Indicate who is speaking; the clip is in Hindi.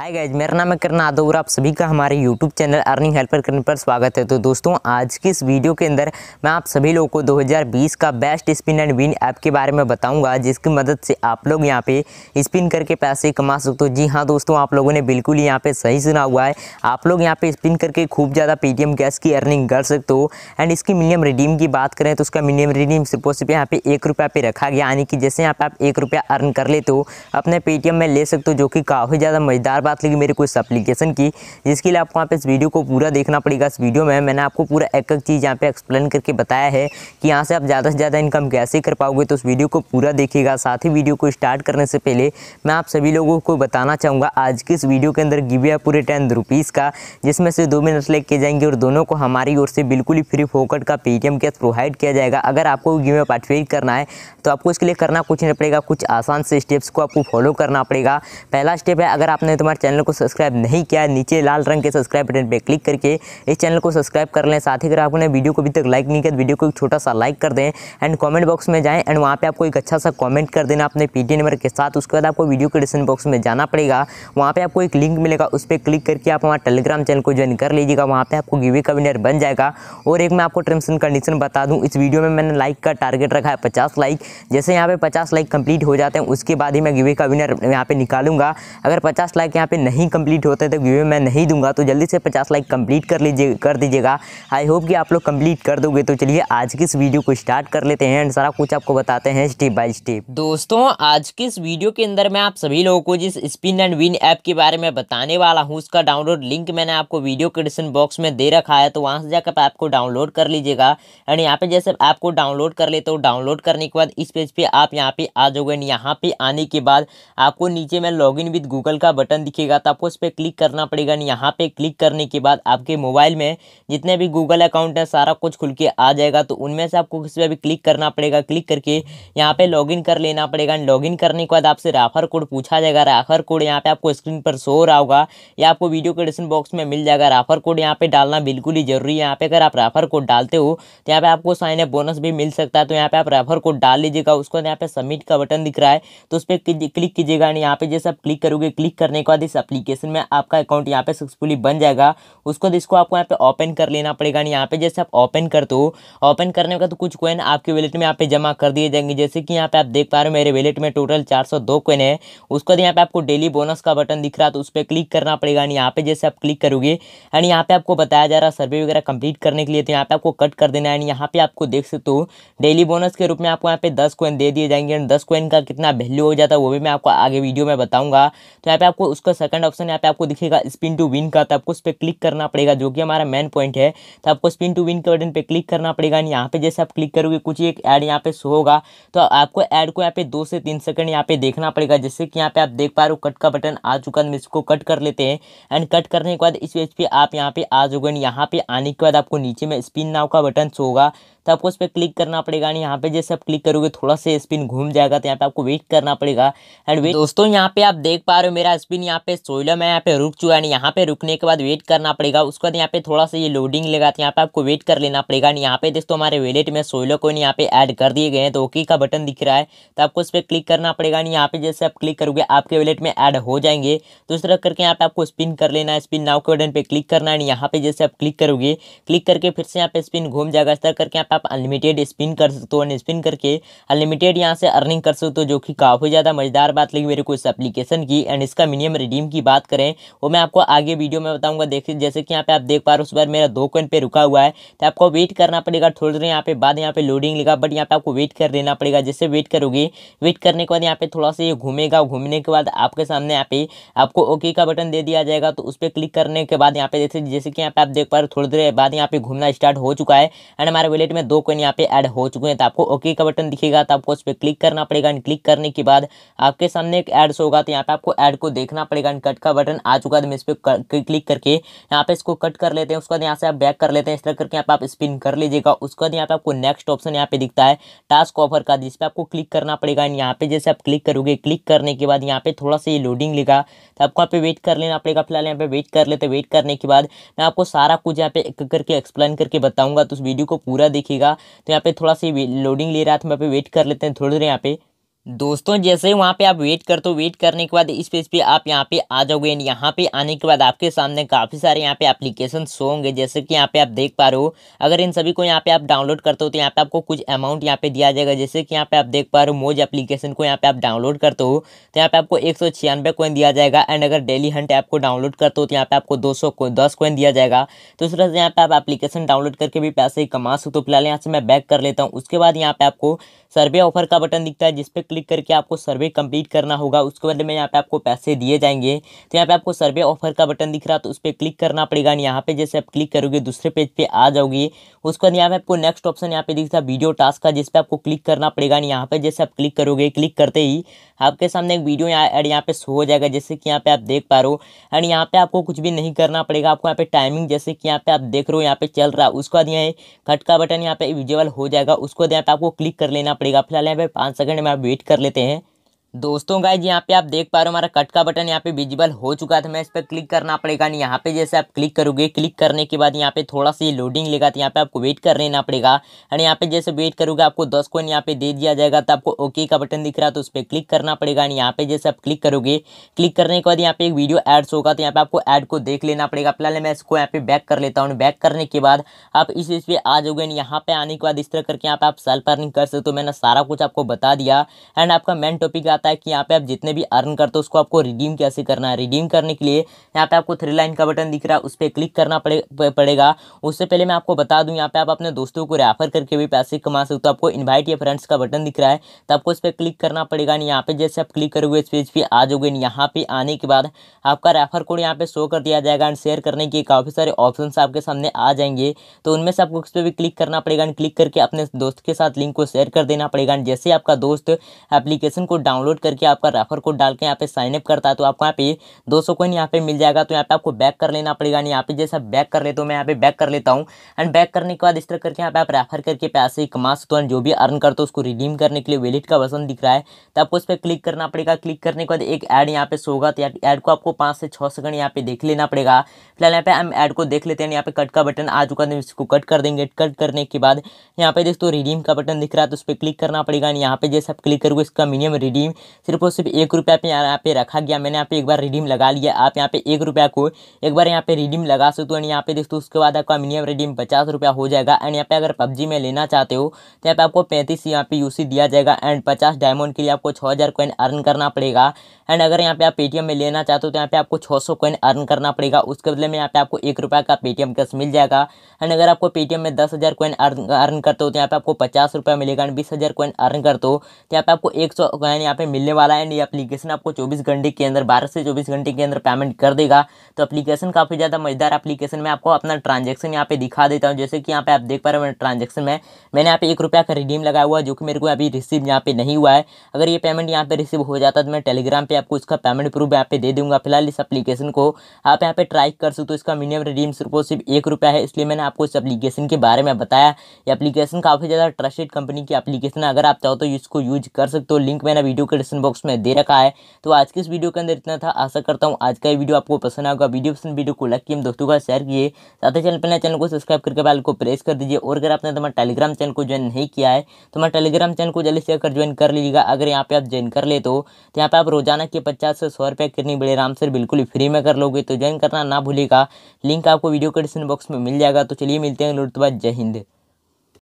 Speaker 1: हाय गाइज मेरा नाम है करना आदो और आप सभी का हमारे YouTube चैनल अर्निंग हेल्पर करने पर स्वागत है तो दोस्तों आज की इस वीडियो के अंदर मैं आप सभी लोगों को 2020 का best spin and win app के बारे में बताऊंगा जिसकी मदद से आप लोग यहां पे स्पिन करके पैसे कमा सकते हो जी हाँ दोस्तों आप लोगों ने बिल्कुल यहाँ पर सही सुना हुआ है आप लोग यहाँ पर स्पिन करके खूब ज़्यादा पेटीएम गैस की अर्निंग कर सकते हो एंड इसकी मिनिमम रिडीम की बात करें तो उसका मिनिमम रिडीम सिर्फ और सिर्फ यहाँ पे एक रुपया पे रखा गया यानी कि जैसे यहाँ पर आप एक रुपया अर्न कर लेते हो अपने पेटीएम में ले सकते हो जो कि काफ़ी ज़्यादा मजेदार बात लगी मेरे को इस एप्लीकेशन की जिसके लिए आपको यहाँ पे इस वीडियो को पूरा देखना पड़ेगा इस वीडियो में मैंने आपको पूरा एक एक चीज़ यहाँ पे एक्सप्लेन करके बताया है कि यहाँ से आप ज़्यादा से ज़्यादा इनकम कैसे कर पाओगे तो उस वीडियो को पूरा देखिएगा साथ ही वीडियो को स्टार्ट करने से पहले मैं आप सभी लोगों को बताना चाहूँगा आज की इस वीडियो के अंदर गिवे पूरे टेन रुपीज़ का जिसमें से दो मिनट किए जाएंगे और दोनों को हमारी ओर से बिल्कुल ही फ्री फोकट का पेटीएम कैश प्रोवाइड किया जाएगा अगर आपको गिवे पार्टिसिपेट करना है तो आपको इसके लिए करना कुछ नहीं पड़ेगा कुछ आसान से स्टेप्स को आपको फॉलो करना पड़ेगा पहला स्टेप है अगर आपने तुम्हारे चैनल को सब्सक्राइब नहीं किया है नीचे लाल रंग के सब्सक्राइब बटन पर क्लिक करके इस चैनल को सब्सक्राइब कर लें साथ ही अगर आपने वीडियो को अभी तक लाइक नहीं किया तो वीडियो को एक छोटा सा लाइक कर दें एंड कॉमेंट बॉक्स में जाएँ एंड वहाँ पर आपको एक अच्छा सा कॉमेंट कर देना अपने पी नंबर के साथ उसके बाद आपको वीडियो के डिस्क्रिप्शन बॉक्स में जाना पड़ेगा वहाँ पर आपको एक लिंक मिलेगा उस पर क्लिक करके आप हमारे टेलीग्राम चैनल को ज्वाइन कर लीजिएगा वहाँ पर आपको गिवी का विनर बन जाएगा और एक मैं आपको टर्म्स एंड कंडीशन बता दूँ इस वीडियो में मैंने लाइक का टारगेट रखा है पचास लाइक जैसे यहाँ पे पचास लाइक कंप्लीट हो जाते हैं उसके बाद ही मैं गिवे का विनर यहाँ पे निकालूंगा अगर पचास लाइक यहाँ पे नहीं कंप्लीट होते तो वीडियो मैं नहीं दूंगा तो जल्दी से पचास लाइक कंप्लीट कर लीजिए कर दीजिएगा आई होप कि आप लोग कंप्लीट कर दोगे तो चलिए आज की इस वीडियो को स्टार्ट कर लेते हैं एंड सारा कुछ आपको बताते हैं स्टेप बाई स्टेप दोस्तों आज की इस वीडियो के अंदर मैं आप सभी लोगों को जिस स्पिन एंड विन ऐप के बारे में बताने वाला हूँ उसका डाउनलोड लिंक मैंने आपको वीडियो डिस्क्रिप्शन बॉक्स में दे रखा है तो वहाँ से जाकर आपको डाउनलोड कर लीजिएगा एंड यहाँ पे जैसे आपको डाउनलोड कर लेते हो डाउनलोड करने के बाद इस पेज पे आप यहाँ पे आ जाओगे एंड यहाँ पे आने के बाद आपको नीचे में लॉगिन विद गूगल का बटन दिखेगा तो आपको उस पर क्लिक करना पड़ेगा यहाँ पे क्लिक करने के बाद आपके मोबाइल में जितने भी गूगल अकाउंट है सारा कुछ खुल के आ जाएगा तो उनमें से आपको किसी पर भी क्लिक करना पड़ेगा क्लिक करके यहाँ पे लॉगिन कर लेना पड़ेगा लॉगिन करने के बाद आपसे राफर कोड पूछा जाएगा राफर कोड यहाँ पे आपको स्क्रीन पर शो रहा होगा या आपको वीडियो के डिस्क्रिप्शन बॉक्स में मिल जाएगा राफर कोड यहाँ पे डालना बिल्कुल ही जरूरी है यहाँ पे अगर आप राफर कोड डालते हो तो यहाँ पे आपको साइन अप बोनस भी मिल सकता है तो यहाँ पे आप रेफर कोड डाल लीजिएगा उसको यहाँ पे सबमिट का बटन दिख रहा है तो उस पर क्लिक कीजिएगा यहाँ पे जैसे आप क्लिक करोगे क्लिक करने के बाद बाद इस एप्लीकेशन में आपका अकाउंट यहाँ पे सक्सेसफुली बन जाएगा उसको इसको आपको यहाँ पे ओपन कर लेना पड़ेगा यहाँ पे जैसे आप ओपन करते हो ओपन करने का तो कुछ कोइन आपके वैलेट में यहाँ पे जमा कर दिए जाएंगे जैसे कि यहाँ पे आप देख पा रहे हो मेरे वैलेट में टोटल चार सौ दो कोइन है उसके बाद यहाँ पे आपको डेली बोनस का बटन दिख रहा है तो उस पर क्लिक करना पड़ेगा यहाँ पे जैसे आप क्लिक करोगे एंड यहाँ पे आपको बताया जा रहा सर्वे वगैरह कंप्लीट करने के लिए तो यहाँ पे आपको कट कर देना है यहाँ पे आपको देख सकते हो डेली बोनस के रूप में आपको यहाँ पे दस कोइन दे दिए जाएंगे एंड दस कोइन का कितना वैल्यू हो जाता है वो भी मैं आपको आगे वीडियो में बताऊंगा तो यहाँ पे आपको उसको इसका सेकंड ऑप्शन यहाँ पे आपको दिखेगा स्पिन टू विन का तो आपको उस पर क्लिक करना पड़ेगा जो कि हमारा मेन पॉइंट है तो आपको स्पिन टू विन के बटन पे क्लिक करना पड़ेगा एंड यहाँ पे जैसे आप क्लिक करोगे कुछ एक ऐड यहाँ पे शो होगा तो आपको ऐड को यहाँ पे दो से तीन सेकंड यहाँ पे देखना पड़ेगा जैसे कि यहाँ पे आप देख पा रहे हो कट का बटन आ चुका है इसको कट कर लेते हैं एंड कट करने के बाद इस पेज पर आप यहाँ पे आ जाओगे यहाँ पे आने के बाद आपको नीचे में स्पिन नाव का बटन शो होगा तो आपको इस पर क्लिक करना पड़ेगा एंड यहाँ पे जैसे आप क्लिक करोगे थोड़ा सा स्पिन घूम जाएगा तो यहाँ पे आपको वेट करना पड़ेगा एंड वेट दोस्तों यहाँ पे आप देख पा रहे हो मेरा स्पिन यहाँ पे सोलह में यहाँ पे रुक चुका है यहाँ पे रुकने के बाद वेट करना पड़ेगा उसके बाद यहाँ पे थोड़ा सा ये लोडिंग लगा तो यहाँ पे आपको वेट कर लेना पड़ेगा एंड यहाँ पे दोस्तों हमारे वेलेट में सोलह को यहाँ पे ऐड कर दिए गए हैं तो ओके का बटन दिख रहा है तो आपको इस पर क्लिक करना पड़ेगा एंड यहाँ पे जैसे आप क्लिक करोगे आपके वेलेट में ऐड हो जाएंगे तो इस तरह करके यहाँ पे आपको स्पिन कर लेना है स्पिन नाव के बटन पे क्लिक करना है यहाँ पे जैसे आप क्लिक करोगे क्लिक करके फिर से यहाँ पे स्पिन घूम जाएगा इस तरह करके यहाँ पे आप अनलिमिटेड स्पिन कर सकते हो स्पिन करके अनलिमिटेड यहाँ से अर्निंग कर सकते हो जो कि काफ़ी ज़्यादा मज़ेदार बात लगी मेरे को इस एप्लीकेशन की एंड इसका मिनिमम रिडीम की बात करें वो मैं आपको आगे वीडियो में बताऊँगा देखिए जैसे कि यहाँ पे आप देख पा रहे हो उस बार मेरा दो कॉइन पे रुका हुआ है तो आपको वेट करना पड़ेगा थोड़ी देर यहाँ पे बाद यहाँ पे लोडिंग लेगा बट यहाँ पे आपको वेट कर लेना पड़ेगा जैसे वेट करोगे वेट करने के बाद यहाँ पे थोड़ा सा ये घूमेगा घूमने के बाद आपके सामने यहाँ पे आपको ओके का बटन दे दिया जाएगा तो उस पर क्लिक करने के बाद यहाँ पे जैसे जैसे कि यहाँ पे आप देख पा रहे हो थोड़ी देर बाद यहाँ पे घूमना स्टार्ट हो चुका है एंड हमारे वेलेट में में दो कॉइन यहाँ पे ऐड हो चुके हैं तो आपको ओके का बटन दिखेगा तो आपको उस पर क्लिक करना पड़ेगा एंड क्लिक करने के बाद आपके सामने एक एड्स होगा तो यहाँ पे आपको ऐड को देखना पड़ेगा एंड कट का बटन आ चुका है तो मैं इस पर क्लिक करके यहाँ पे इसको कट कर लेते हैं उसके बाद यहाँ से आप बैक कर लेते हैं इस तरह करके यहाँ पे आप स्पिन कर लीजिएगा उसके बाद यहाँ पे आपको नेक्स्ट ऑप्शन यहाँ पे दिखता है टास्क ऑफर का जिसपे आपको क्लिक करना पड़ेगा एंड यहाँ पे जैसे आप क्लिक करोगे क्लिक करने के बाद यहाँ पे थोड़ा सा ये लोडिंग लेगा तो आपको यहाँ पे वेट कर लेना पड़ेगा फिलहाल यहाँ पे वेट कर लेते वेट करने के बाद मैं आपको सारा कुछ यहाँ पे करके एक्सप्लेन करके बताऊंगा तो उस वीडियो को पूरा देखिए देखिएगा तो यहाँ पे थोड़ा सा लोडिंग ले रहा है तो यहाँ पे वेट कर लेते हैं थोड़ी देर यहाँ पे दोस्तों जैसे ही वहाँ पे आप वेट करते हो वेट करने के बाद इस पेज पे आप यहाँ पे आ जाओगे एंड यहाँ पे आने के बाद आपके सामने काफ़ी सारे यहाँ पे एप्लीकेशन शो होंगे जैसे कि यहाँ पे आप देख पा रहे हो अगर इन सभी को यहाँ पे आप डाउनलोड करते हो तो यहाँ पे आपको कुछ अमाउंट यहाँ पे दिया जाएगा जैसे कि यहाँ पे आप देख पा रहे हो मोज एप्लीकेशन को यहाँ पे आप डाउनलोड करते हो तो यहाँ पे आपको एक सौ दिया जाएगा एंड अगर डेली हंट ऐप को डाउनलोड करते हो तो यहाँ पे आपको दो सौ दिया जाएगा तो इस तरह से यहाँ पे आप एप्लीकेशन डाउनलोड करके भी पैसे कमा सकते हो फिलहाल यहाँ से मैं बैक कर लेता हूँ उसके बाद यहाँ पे आपको सर्वे ऑफर का बटन दिखता है जिसपे क्लिक करके आपको सर्वे कंप्लीट करना होगा उसके बाद में यहाँ पे आपको पैसे दिए जाएंगे तो यहाँ पे आपको सर्वे ऑफर का बटन दिख रहा है तो उस पर क्लिक करना पड़ेगा यहाँ पे जैसे आप क्लिक करोगे दूसरे पेज पे आ जाओगे उसके बाद यहाँ पे आपको नेक्स्ट ऑप्शन यहाँ पे दिखता है वीडियो टास्क का जिस पर आपको क्लिक करना पड़ेगा यहाँ पे जैसे आप क्लिक करोगे क्लिक करते ही आपके सामने एक वीडियो एड यहाँ पे शो हो जाएगा जैसे कि यहाँ पे आप देख पा रहे हो एंड यहाँ पे आपको कुछ भी नहीं करना पड़ेगा आपको यहाँ पे टाइमिंग जैसे कि यहाँ पे आप देख रहे हो यहाँ पे चल रहा है उसके बाद यहाँ कट का बटन यहाँ पे विजेबल हो जाएगा उसको यहाँ पे आपको क्लिक कर लेना पड़ेगा फिलहाल यहाँ पे पाँच सेकंड में आप वेट कर लेते हैं दोस्तों गाइज यहाँ पे आप देख पा रहे हो हमारा कट का बटन यहाँ पे विजिबल हो चुका था मैं इस पर क्लिक करना पड़ेगा नहीं यहाँ पे जैसे आप क्लिक करोगे क्लिक करने के बाद यहाँ पे थोड़ा सा ये लोडिंग लेगा तो यहाँ पे आपको वेट कर लेना पड़ेगा एंड यहाँ पे जैसे वेट करोगे आपको दस कोइन यहाँ पे दे दिया जाएगा तो आपको ओके का बटन दिख रहा है तो उस पर क्लिक करना पड़ेगा एंड यहाँ पे जैसे आप क्लिक करोगे क्लिक करने के बाद यहाँ पे एक वीडियो एड्स होगा तो यहाँ पे आपको एड को देख लेना पड़ेगा फिलहाल मैं इसको यहाँ पे बैक कर लेता हूँ बैक करने के बाद आप इस चीज़ पर आ जाओगे यहाँ पे आने के बाद इस तरह करके यहाँ पे आप सेल्फ अर्निंग कर सकते हो मैंने सारा कुछ आपको बता दिया एंड आपका मेन टॉपिक आता है कि यहाँ पे आप जितने भी अर्न करते हो उसको आपको रिडीम कैसे करना है रिडीम करने के लिए यहाँ पे आपको थ्री लाइन का बटन दिख रहा है उस पर क्लिक करना पड़े पड़ेगा उससे पहले मैं आपको बता दूँ यहाँ पे आप अपने दोस्तों को रेफर करके भी पैसे कमा सकते हो तो आपको इन्वाइट या फ्रेंड्स का बटन दिख रहा है तो आपको इस पर क्लिक करना पड़ेगा नहीं यहाँ पे जैसे आप क्लिक करोगे इस पेज पर आ जाओगे यहाँ पे आने के बाद आपका रेफर कोड यहाँ पे शो कर दिया जाएगा एंड शेयर करने के काफ़ी सारे ऑप्शन आपके सामने आ जाएंगे तो उनमें से आपको उस पर भी क्लिक करना पड़ेगा एंड क्लिक करके अपने दोस्त के साथ लिंक को शेयर कर देना पड़ेगा एंड जैसे आपका दोस्त एप्लीकेशन को डाउनलोड डाउनलोड करके आपका रेफर कोड डाल के यहाँ पे साइनअप करता है तो आपको यहाँ पे दो सौ कोइन यहाँ पे मिल जाएगा तो यहाँ पे आपको बैक कर लेना पड़ेगा यहाँ पे जैसा बैक कर ले तो मैं यहाँ पे बैक कर लेता हूँ एंड बैक करने के बाद इस तरह करके यहाँ पे आप रेफर करके पैसे कमा सकते हो जो भी अर्न करते हो उसको रिडीम करने के लिए वेलिट का वजन दिख रहा है तो आपको उस पर क्लिक करना पड़ेगा क्लिक करने के बाद एक ऐड यहाँ पे सो होगा तो ऐड को आपको पाँच से छः सेकंड यहाँ पे देख लेना पड़ेगा फिलहाल यहाँ पे हम ऐड को देख लेते हैं यहाँ पे कट का बटन आ चुका है इसको कट कर देंगे कट करने के बाद यहाँ पे दोस्तों रिडीम का बटन दिख रहा है तो उस पर क्लिक करना पड़ेगा यहाँ पे जैसे आप क्लिक करोगे इसका मिनिमम रिडीम सिर्फ और सिर्फ एक रुपया पे यहाँ पे रखा गया मैंने यहाँ पे एक बार रिडीम लगा लिया आप यहाँ पे एक रुपया को एक बार यहाँ पे रिडीम लगा सकते हो एंड यहाँ पे दोस्तों उसके बाद आपका मिनिमम रिडीम पचास रुपया हो जाएगा एंड यहाँ पे अगर पबजी में लेना चाहते हो तो यहाँ पे आपको पैंतीस यहाँ पे यूसी दिया जाएगा एंड पचास डायमंड के लिए आपको छः हज़ार कोइन अर्न करना पड़ेगा एंड अगर यहाँ पे आप पेटीएम में लेना चाहते हो तो यहाँ पे आपको छः सौ कोइन अर्न करना पड़ेगा उसके बदले में यहाँ पे आपको एक रुपया का पेटीएम कैश मिल जाएगा एंड अगर आपको पेटीएम में दस हज़ार कॉइन अर्न करते हो तो यहाँ पे आपको पचास रुपया मिलेगा एंड बीस हज़ार कॉइन अर्न करते हो तो यहाँ पे आपको एक सौ कॉइन यहाँ पे मिलने वाला है एंड ये एप्लीकेशन आपको 24 घंटे के अंदर बारह से 24 घंटे के अंदर पेमेंट कर देगा तो एप्लीकेशन काफ़ी ज़्यादा मज़ेदार एप्लीकेशन में आपको अपना ट्रांजेक्शन यहाँ पे दिखा देता हूँ जैसे कि यहाँ पे आप देख पा रहे हो ट्रांजेक्शन में मैंने यहाँ पे एक रुपया का रिडीम लगाया हुआ जो कि मेरे को अभी रिसीव यहाँ पे नहीं हुआ है अगर ये पेमेंट यहाँ पे रिसीव हो जाता तो मैं टेलीग्राम पर आपको इसका पेमेंट प्रूफ यहाँ पे दे दूँगा फिलहाल इस एप्लीकेशन को आप यहाँ पे ट्राई कर सकते हो इसका मिनिमम रिडीम सिर्फ सिर्फ एक रुपया है इसलिए मैंने आपको इस एप्लीकेशन के बारे में बताया ये अपलीकेशन काफ़ी ज़्यादा ट्रस्टेड कंपनी की अपलीकेशन है अगर आप चाहो तो इसको यूज कर सकते हो लिंक मैंने वीडियो के डिस्क्रिप्शन बॉक्स में दे रखा है तो आज के इस वीडियो के अंदर इतना था आशा करता हूँ आज का ये वीडियो आपको पसंद आएगा वीडियो पसंद वीडियो को लाइक किए दोस्तों का शेयर किए साथ ही चैनल पर चैनल को सब्सक्राइब करके बैल को प्रेस कर दीजिए और अगर आपने हमारे टेलीग्राम चैनल को ज्वाइन नहीं किया है तो मैं टेलीग्राम चैनल को जल्दी से अगर ज्वाइन कर लीजिएगा अगर यहाँ पे आप ज्वाइन कर ले तो, तो यहाँ पे आप रोजाना के पचास से सौ रुपये कितनी बड़े आराम से बिल्कुल फ्री में कर लोगे तो ज्वाइन करना ना भूलेगा लिंक आपको वीडियो के डिस्क्रिप्शन बॉक्स में मिल जाएगा तो चलिए मिलते हैं लोटतबाद जय हिंद